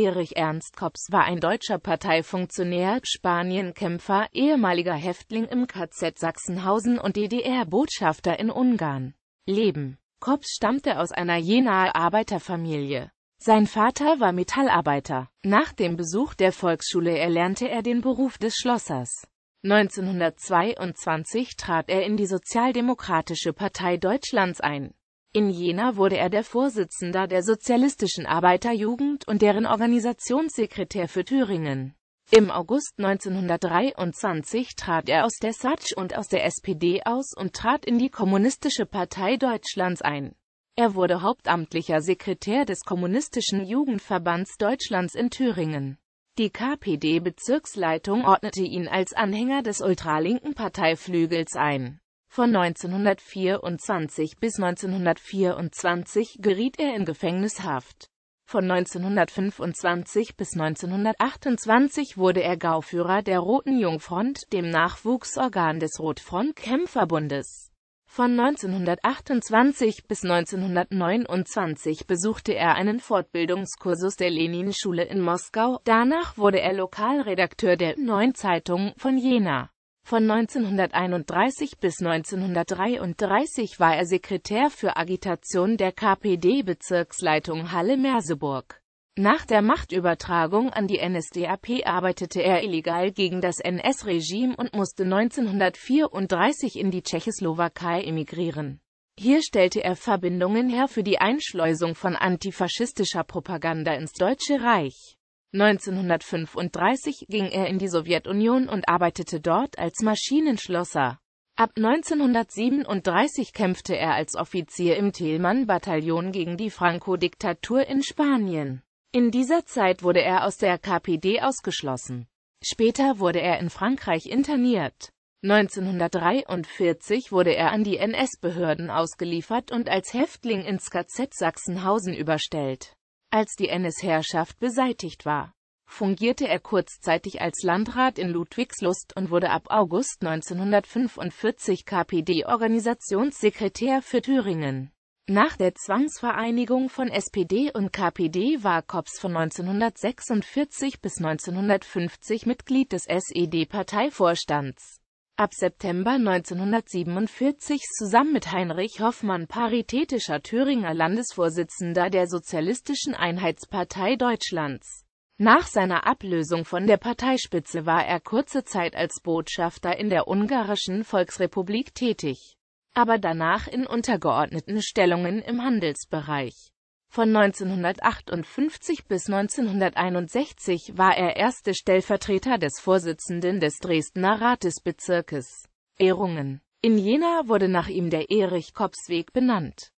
Erich Ernst Kops war ein deutscher Parteifunktionär, Spanienkämpfer, ehemaliger Häftling im KZ Sachsenhausen und DDR-Botschafter in Ungarn. Leben Kops stammte aus einer Jenaer Arbeiterfamilie. Sein Vater war Metallarbeiter. Nach dem Besuch der Volksschule erlernte er den Beruf des Schlossers. 1922 trat er in die Sozialdemokratische Partei Deutschlands ein. In Jena wurde er der Vorsitzender der Sozialistischen Arbeiterjugend und deren Organisationssekretär für Thüringen. Im August 1923 trat er aus der SATsch und aus der SPD aus und trat in die Kommunistische Partei Deutschlands ein. Er wurde hauptamtlicher Sekretär des Kommunistischen Jugendverbands Deutschlands in Thüringen. Die KPD-Bezirksleitung ordnete ihn als Anhänger des ultralinken Parteiflügels ein. Von 1924 bis 1924 geriet er in Gefängnishaft. Von 1925 bis 1928 wurde er Gauführer der Roten Jungfront, dem Nachwuchsorgan des Rotfront-Kämpferbundes. Von 1928 bis 1929 besuchte er einen Fortbildungskursus der Lenin-Schule in Moskau, danach wurde er Lokalredakteur der «Neuen Zeitung» von Jena. Von 1931 bis 1933 war er Sekretär für Agitation der KPD-Bezirksleitung Halle-Merseburg. Nach der Machtübertragung an die NSDAP arbeitete er illegal gegen das NS-Regime und musste 1934 in die Tschechoslowakei emigrieren. Hier stellte er Verbindungen her für die Einschleusung von antifaschistischer Propaganda ins Deutsche Reich. 1935 ging er in die Sowjetunion und arbeitete dort als Maschinenschlosser. Ab 1937 kämpfte er als Offizier im Thälmann-Bataillon gegen die Franco-Diktatur in Spanien. In dieser Zeit wurde er aus der KPD ausgeschlossen. Später wurde er in Frankreich interniert. 1943 wurde er an die NS-Behörden ausgeliefert und als Häftling ins KZ Sachsenhausen überstellt. Als die NS-Herrschaft beseitigt war, fungierte er kurzzeitig als Landrat in Ludwigslust und wurde ab August 1945 KPD-Organisationssekretär für Thüringen. Nach der Zwangsvereinigung von SPD und KPD war Kops von 1946 bis 1950 Mitglied des SED-Parteivorstands ab September 1947 zusammen mit Heinrich Hoffmann paritätischer Thüringer Landesvorsitzender der Sozialistischen Einheitspartei Deutschlands. Nach seiner Ablösung von der Parteispitze war er kurze Zeit als Botschafter in der Ungarischen Volksrepublik tätig, aber danach in untergeordneten Stellungen im Handelsbereich. Von 1958 bis 1961 war er erste Stellvertreter des Vorsitzenden des Dresdner Ratesbezirkes Ehrungen. In Jena wurde nach ihm der Erich-Kops-Weg benannt.